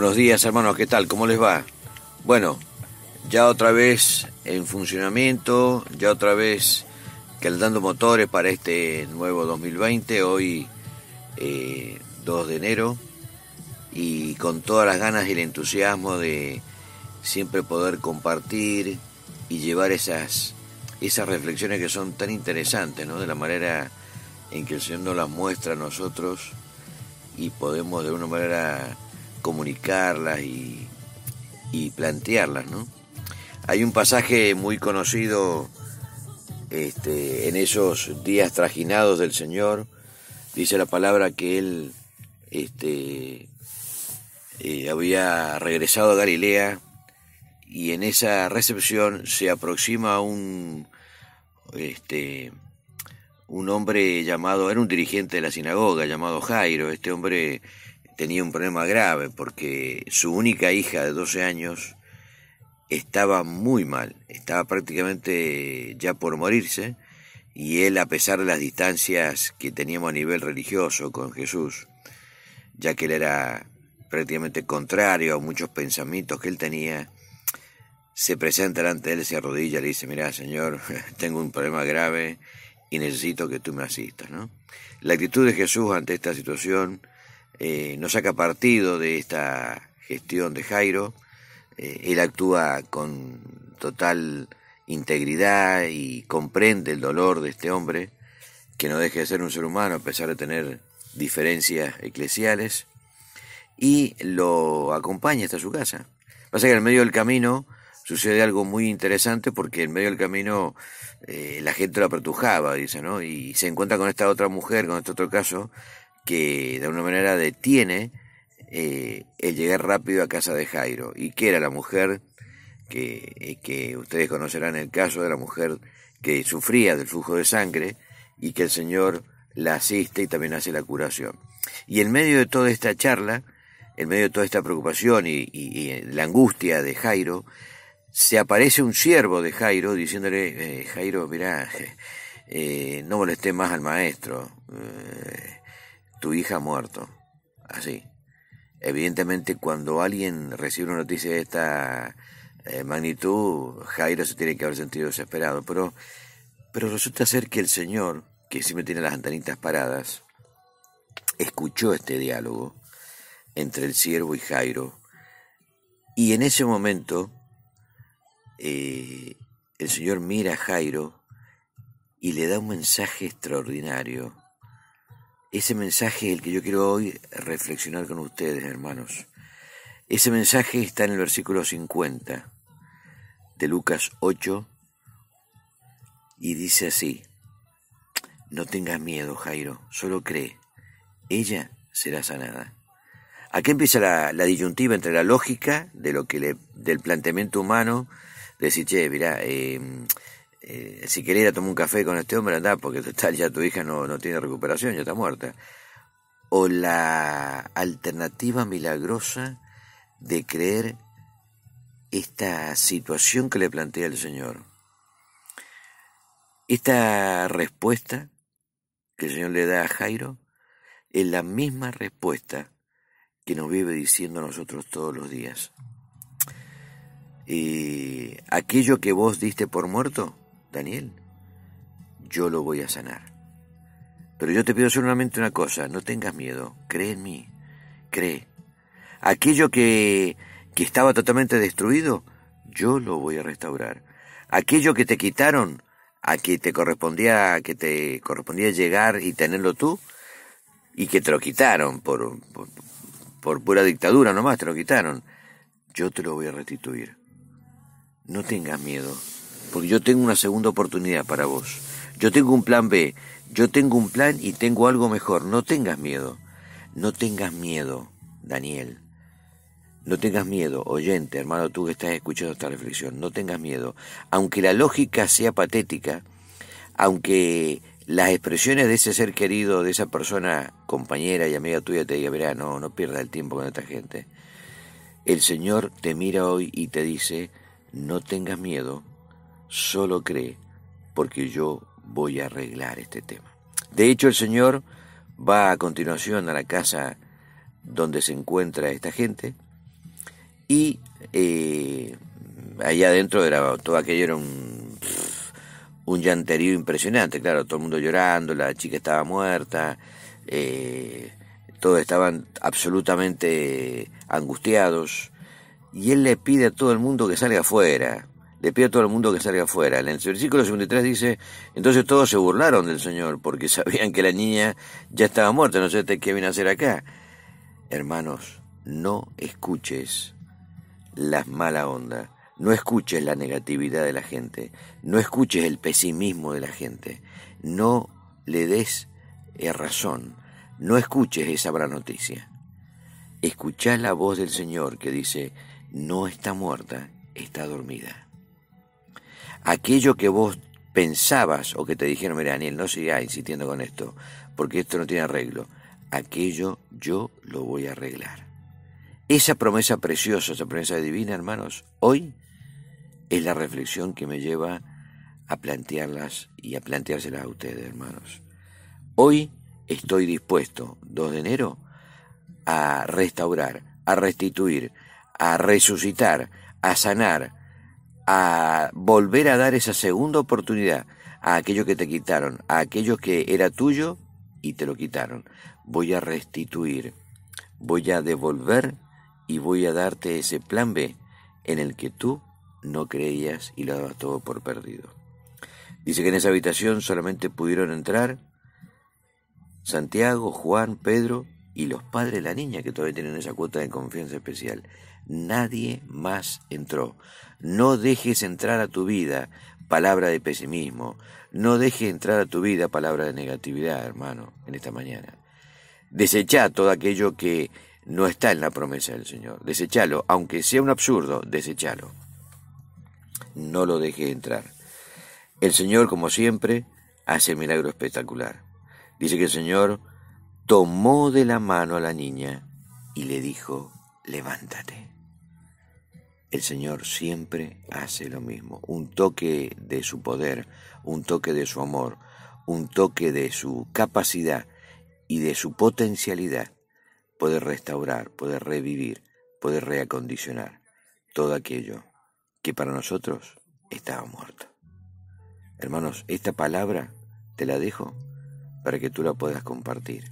Buenos días hermanos, ¿qué tal? ¿Cómo les va? Bueno, ya otra vez en funcionamiento, ya otra vez calentando motores para este nuevo 2020, hoy 2 eh, de enero, y con todas las ganas y el entusiasmo de siempre poder compartir y llevar esas, esas reflexiones que son tan interesantes, ¿no? De la manera en que el Señor nos las muestra a nosotros y podemos de una manera comunicarlas y, plantearlas, ¿no? Hay un pasaje muy conocido este, en esos días trajinados del Señor, dice la palabra que Él este, eh, había regresado a Galilea y en esa recepción se aproxima un, este, un hombre llamado, era un dirigente de la sinagoga llamado Jairo, este hombre tenía un problema grave porque su única hija de 12 años estaba muy mal, estaba prácticamente ya por morirse y él a pesar de las distancias que teníamos a nivel religioso con Jesús, ya que él era prácticamente contrario a muchos pensamientos que él tenía, se presenta delante de él, se arrodilla, y le dice, mira, Señor, tengo un problema grave y necesito que tú me asistas. ¿no? La actitud de Jesús ante esta situación eh, no saca partido de esta gestión de Jairo. Eh, él actúa con total integridad y comprende el dolor de este hombre, que no deje de ser un ser humano a pesar de tener diferencias eclesiales, y lo acompaña hasta su casa. Pasa que en medio del camino sucede algo muy interesante porque en medio del camino eh, la gente lo apertujaba, dice, ¿no? Y se encuentra con esta otra mujer, con este otro caso, que de alguna manera detiene eh, el llegar rápido a casa de Jairo y que era la mujer eh, que, ustedes conocerán el caso de la mujer que sufría del flujo de sangre y que el Señor la asiste y también hace la curación. Y en medio de toda esta charla, en medio de toda esta preocupación y, la angustia de Jairo, se aparece un siervo de Jairo diciéndole, eh, Jairo, mirá, no molesté más al maestro tu hija ha muerto. Así. Evidentemente, cuando alguien recibe una noticia de esta eh, magnitud, Jairo se tiene que haber sentido desesperado. Pero, pero resulta ser que el Señor, que siempre tiene las antenitas paradas, escuchó este diálogo entre el siervo y Jairo. Y en ese momento, eh, el Señor mira a Jairo y le da un mensaje extraordinario ese mensaje es el que yo quiero hoy reflexionar con ustedes, hermanos. Ese mensaje está en el versículo 50 de Lucas 8 y dice así, no tengas miedo, Jairo, solo cree, ella será sanada. Aquí empieza la, la disyuntiva entre la lógica de lo que del planteamiento humano, de decir, che, mirá, eh, eh, si quería ir a tomar un café con este hombre, andá, porque ya tu hija no, tiene recuperación, ya está muerta. O la alternativa milagrosa de creer esta situación que le plantea el Señor. Esta respuesta que el Señor le da a Jairo es la misma respuesta que nos vive diciendo nosotros todos los días. Y eh, aquello que vos diste por muerto, Daniel, yo lo voy a sanar. Pero yo te pido solamente una cosa, no tengas miedo, cree en mí, cree. Aquello que, que estaba totalmente destruido, yo lo voy a restaurar. Aquello que te quitaron, a que te correspondía, que te correspondía llegar y tenerlo tú, y que te lo quitaron por, por pura dictadura nomás, te lo quitaron. Yo te lo voy a restituir. No tengas miedo, porque yo tengo una segunda oportunidad para vos. Yo tengo un plan B, yo tengo un plan y tengo algo mejor. No tengas miedo, no tengas miedo, Daniel. No tengas miedo, oyente, hermano, tú que estás escuchando esta reflexión, no tengas miedo. Aunque la lógica sea patética, aunque las expresiones de ese ser querido, de esa persona, compañera y amiga tuya, te diga, verá, no, no pierdas el tiempo con esta gente. El Señor te mira hoy y te dice, no tengas miedo, solo cree, porque yo voy a arreglar este tema. De hecho, el Señor va a continuación a la casa donde se encuentra esta gente y eh, allá adentro era todo aquello era un, un llanterío impresionante, claro, todo el mundo llorando, la chica estaba muerta, eh, todos estaban absolutamente angustiados y él le pide a todo el mundo que salga afuera le pido a todo el mundo que salga afuera. En el versículo 53 dice, entonces todos se burlaron del Señor porque sabían que la niña ya estaba muerta, no sé qué viene a hacer acá. Hermanos, no escuches las malas ondas, no escuches la negatividad de la gente, no escuches el pesimismo de la gente, no le des eh, razón, no escuches esa gran noticia. Escucha la voz del Señor que dice, no está muerta, está dormida aquello que vos pensabas o que te dijeron, mira Daniel, no sigas insistiendo con esto, porque esto no tiene arreglo, aquello yo lo voy a arreglar. Esa promesa preciosa, esa promesa divina, hermanos, hoy es la reflexión que me lleva a plantearlas y a planteárselas a ustedes, hermanos. Hoy estoy dispuesto, 2 de enero, a restaurar, a restituir, a resucitar, a sanar, a volver a dar esa segunda oportunidad a aquello que te quitaron, a aquello que era tuyo y te lo quitaron. Voy a restituir, voy a devolver y voy a darte ese plan B en el que tú no creías y lo dabas todo por perdido. Dice que en esa habitación solamente pudieron entrar Santiago, Juan, Pedro y los padres de la niña que todavía tienen esa cuota de confianza especial. Nadie más entró. No dejes entrar a tu vida palabra de pesimismo. No dejes entrar a tu vida palabra de negatividad, hermano, en esta mañana. desecha todo aquello que no está en la promesa del Señor. Desechalo, aunque sea un absurdo, desechalo. No lo dejes entrar. El Señor, como siempre, hace milagro espectacular. Dice que el Señor tomó de la mano a la niña y le dijo, levántate. El Señor siempre hace lo mismo, un toque de su poder, un toque de su amor, un toque de su capacidad y de su potencialidad, puede restaurar, puede revivir, puede reacondicionar todo aquello que para nosotros estaba muerto. Hermanos, esta palabra te la dejo para que tú la puedas compartir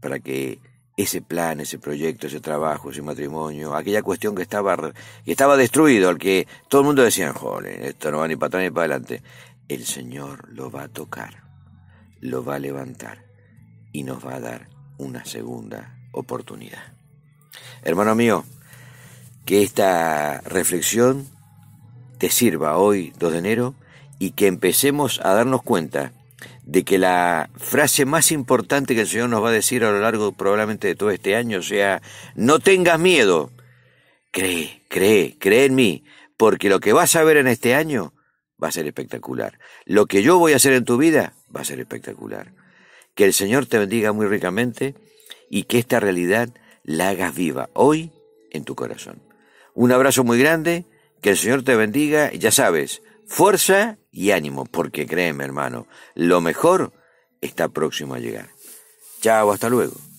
para que ese plan, ese proyecto, ese trabajo, ese matrimonio, aquella cuestión que estaba, estaba destruido, al que todo el mundo decía, joder, esto no va ni para atrás ni para adelante, el Señor lo va a tocar, lo va a levantar y nos va a dar una segunda oportunidad. Hermano mío, que esta reflexión te sirva hoy, 2 de enero, y que empecemos a darnos cuenta de que la frase más importante que el Señor nos va a decir a lo largo probablemente de todo este año sea, no tengas miedo, cree, cree, cree en mí, porque lo que vas a ver en este año va a ser espectacular. Lo que yo voy a hacer en tu vida va a ser espectacular. Que el Señor te bendiga muy ricamente y que esta realidad la hagas viva hoy en tu corazón. Un abrazo muy grande, que el Señor te bendiga y ya sabes, Fuerza y ánimo, porque créeme hermano, lo mejor está próximo a llegar. Chao, hasta luego.